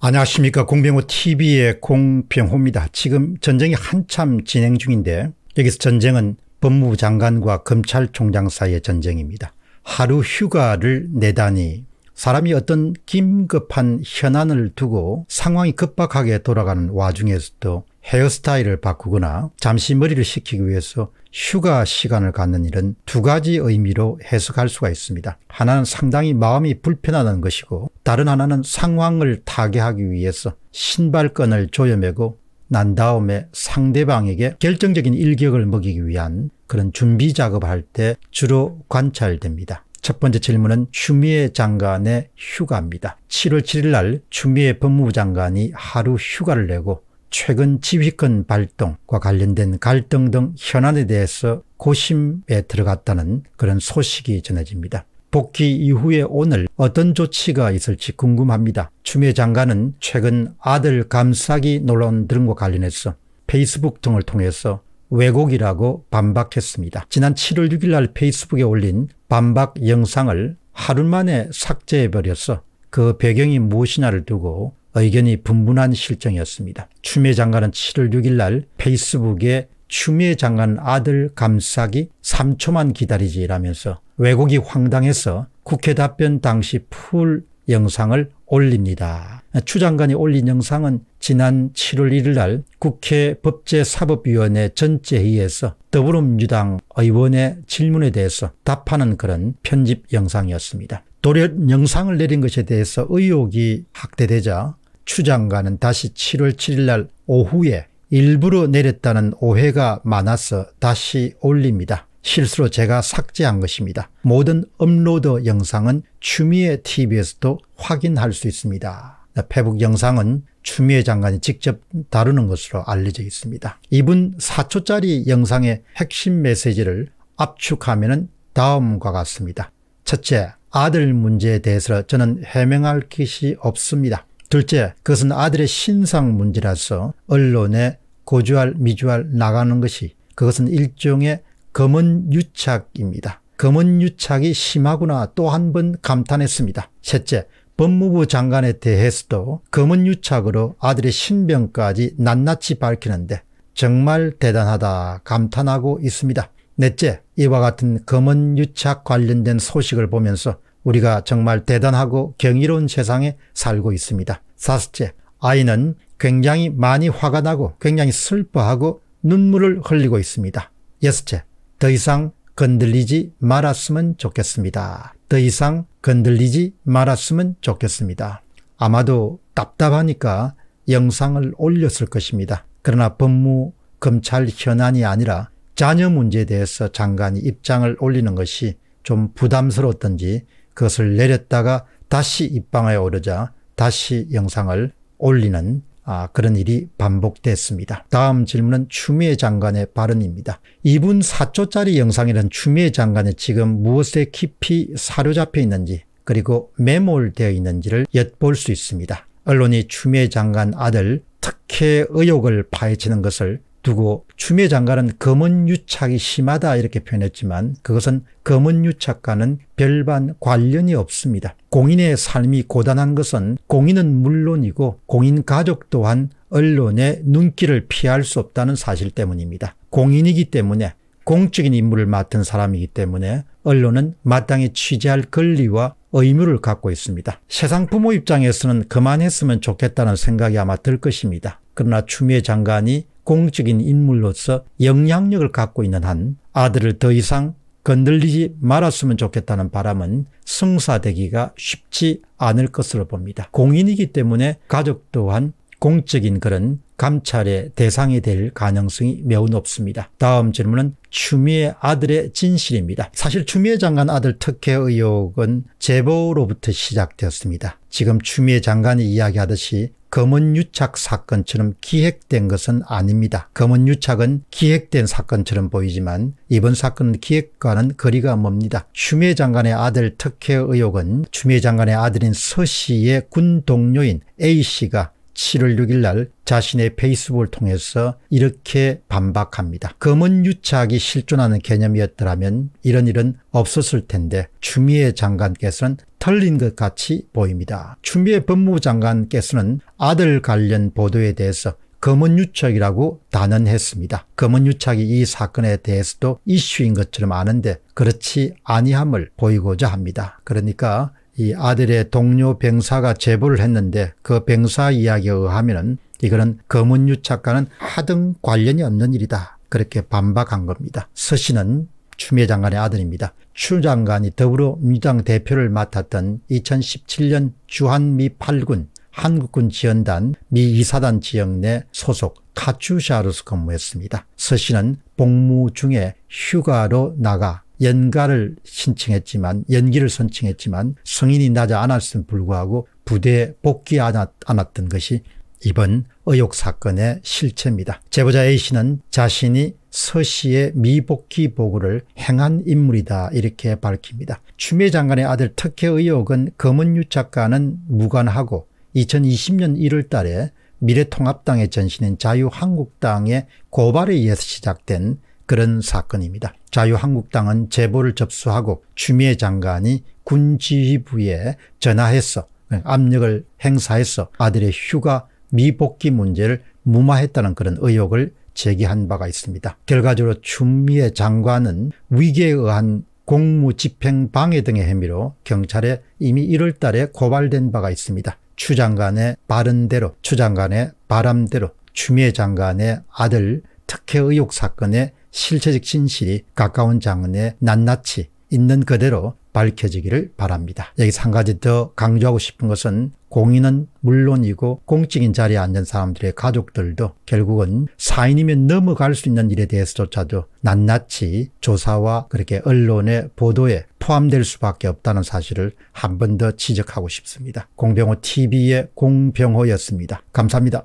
안녕하십니까 공병호 tv의 공병호입니다. 지금 전쟁이 한참 진행 중인데 여기서 전쟁은 법무부 장관과 검찰총장 사이의 전쟁입니다. 하루 휴가를 내다니 사람이 어떤 긴급한 현안을 두고 상황이 급박하게 돌아가는 와중에서도 헤어스타일을 바꾸거나 잠시 머리를 식히기 위해서 휴가 시간을 갖는 일은 두 가지 의미로 해석할 수가 있습니다. 하나는 상당히 마음이 불편하다는 것이고 다른 하나는 상황을 타개하기 위해서 신발끈을 조여매고 난 다음에 상대방에게 결정적인 일격을 먹이기 위한 그런 준비 작업할 때 주로 관찰됩니다. 첫 번째 질문은 추미애 장관의 휴가입니다. 7월 7일 날 추미애 법무부 장관이 하루 휴가를 내고 최근 지휘권 발동과 관련된 갈등 등 현안에 대해서 고심에 들어갔다는 그런 소식이 전해집니다. 복귀 이후에 오늘 어떤 조치가 있을지 궁금합니다. 추미애 장관은 최근 아들 감싸기 논란 등과 관련해서 페이스북 등을 통해서 왜곡이라고 반박했습니다. 지난 7월 6일 날 페이스북에 올린 반박 영상을 하루 만에 삭제해버려서 그 배경이 무엇이냐를 두고 의견이 분분한 실정이었습니다. 추미애 장관은 7월 6일 날 페이스북에 추미애 장관 아들 감싸기 3초만 기다리지라면서 왜곡이 황당해서 국회 답변 당시 풀 영상을 올립니다. 추 장관이 올린 영상은 지난 7월 1일 날 국회 법제사법위원회 전체회의에서 더불어민주당 의원의 질문에 대해서 답하는 그런 편집 영상이었습니다. 돌연 영상을 내린 것에 대해서 의혹이 확대되자 추장관은 다시 7월 7일 날 오후에 일부러 내렸다는 오해가 많아서 다시 올립니다. 실수로 제가 삭제한 것입니다. 모든 업로드 영상은 추미애 TV에서도 확인할 수 있습니다. 네, 페북 영상은 추미애 장관이 직접 다루는 것으로 알려져 있습니다. 이분 4초짜리 영상의 핵심 메시지를 압축하면 다음과 같습니다. 첫째, 아들 문제에 대해서 저는 해명할 것이 없습니다. 둘째, 그것은 아들의 신상 문제라서 언론에 고주할 미주할 나가는 것이 그것은 일종의 검은 유착입니다. 검은 유착이 심하구나 또 한 번 감탄했습니다. 셋째, 법무부 장관에 대해서도 검은 유착으로 아들의 신병까지 낱낱이 밝히는데 정말 대단하다 감탄하고 있습니다. 넷째, 이와 같은 검은 유착 관련된 소식을 보면서 우리가 정말 대단하고 경이로운 세상에 살고 있습니다. 다섯째, 아이는 굉장히 많이 화가 나고 굉장히 슬퍼하고 눈물을 흘리고 있습니다. 여섯째, 더 이상 건들리지 말았으면 좋겠습니다. 더 이상 건들리지 말았으면 좋겠습니다. 아마도 답답하니까 영상을 올렸을 것입니다. 그러나 법무 검찰 현안이 아니라 자녀 문제에 대해서 장관이 입장을 올리는 것이 좀 부담스러웠던지 그것을 내렸다가 다시 입방에 오르자 다시 영상을 올리는 아, 그런 일이 반복됐습니다. 다음 질문은 추미애 장관의 발언입니다. 2분 4초짜리 영상에는 추미애 장관이 지금 무엇에 깊이 사로잡혀 있는지 그리고 매몰되어 있는지를 엿볼 수 있습니다. 언론이 추미애 장관 아들 특혜 의혹을 파헤치는 것을 두고 추미애 장관은 검은 유착이 심하다 이렇게 표현했지만 그것은 검은 유착과는 별반 관련이 없습니다. 공인의 삶이 고단한 것은 공인은 물론이고 공인 가족 또한 언론의 눈길을 피할 수 없다는 사실 때문입니다. 공인이기 때문에 공적인 임무를 맡은 사람이기 때문에 언론은 마땅히 취재할 권리와 의무를 갖고 있습니다. 세상 부모 입장에서는 그만했으면 좋겠다는 생각이 아마 들 것입니다. 그러나 추미애 장관이 공적인 인물로서 영향력을 갖고 있는 한 아들을 더 이상 건들리지 말았으면 좋겠다는 바람은 성사되기가 쉽지 않을 것으로 봅니다. 공인이기 때문에 가족 또한 공적인 그런 감찰의 대상이 될 가능성이 매우 높습니다. 다음 질문은 추미애 아들의 진실입니다. 사실 추미애 장관 아들 특혜 의혹은 제보로부터 시작되었습니다. 지금 추미애 장관이 이야기하듯이 검은 유착 사건처럼 기획된 것은 아닙니다. 검은 유착은 기획된 사건처럼 보이지만 이번 사건 기획과는 거리가 멉니다. 추미애 장관의 아들 특혜 의혹은 추미애 장관의 아들인 서 씨의 군 동료인 A 씨가 7월 6일 날 자신의 페이스북을 통해서 이렇게 반박합니다. 검은 유착이 실존하는 개념이었더라면 이런 일은 없었을 텐데 추미애 장관께서는 틀린 것 같이 보입니다. 추미애 법무부 장관께서는 아들 관련 보도에 대해서 검은 유착이라고 단언했습니다. 검은 유착이 이 사건에 대해서도 이슈인 것처럼 아는데 그렇지 아니함을 보이고자 합니다. 그러니까 이 아들의 동료 병사가 제보를 했는데 그 병사 이야기에 의하면 이거는 검은유 착과는 하등 관련이 없는 일이다. 그렇게 반박한 겁니다. 서 씨는 추미애 장관의 아들입니다. 추 장관이 더불어민주당 대표를 맡았던 2017년 주한미 8군 한국군 지원단 미 2사단 지역 내 소속 카츄샤로서 근무했습니다. 서 씨는 복무 중에 휴가로 나가 연가를 신청했지만 연기를 선청했지만 성인이 나지 않았음 불구하고 부대에 복귀 않았던 것이 이번 의혹 사건의 실체입니다. 제보자 A씨는 자신이 서씨의 미복귀 보고를 행한 인물이다 이렇게 밝힙니다. 추미애 장관의 아들 특혜 의혹은 검은유 착가는 무관하고 2020년 1월 달에 미래통합당의 전신인 자유한국당의 고발에 의해서 시작된 그런 사건입니다. 자유한국당은 제보를 접수하고 추미애 장관이 군 지휘부에 전화해서 예, 압력을 행사해서 아들의 휴가 미복귀 문제를 무마했다는 그런 의혹을 제기한 바가 있습니다. 결과적으로 추미애 장관은 위기에 의한 공무집행 방해 등의 혐의로 경찰에 이미 1월 달에 고발된 바가 있습니다. 추 장관의 바른대로 추 장관의 바람대로 추미애 장관의 아들 특혜 의혹 사건의 실체적 진실이 가까운 장언에 낱낱이 있는 그대로 밝혀지기를 바랍니다. 여기서 한 가지 더 강조하고 싶은 것은 공인은 물론이고 공적인 자리에 앉은 사람들의 가족들도 결국은 사인이면 넘어갈 수 있는 일에 대해서조차도 낱낱이 조사와 그렇게 언론의 보도에 포함될 수밖에 없다는 사실을 한 번 더 지적하고 싶습니다. 공병호 TV의 공병호였습니다. 감사합니다.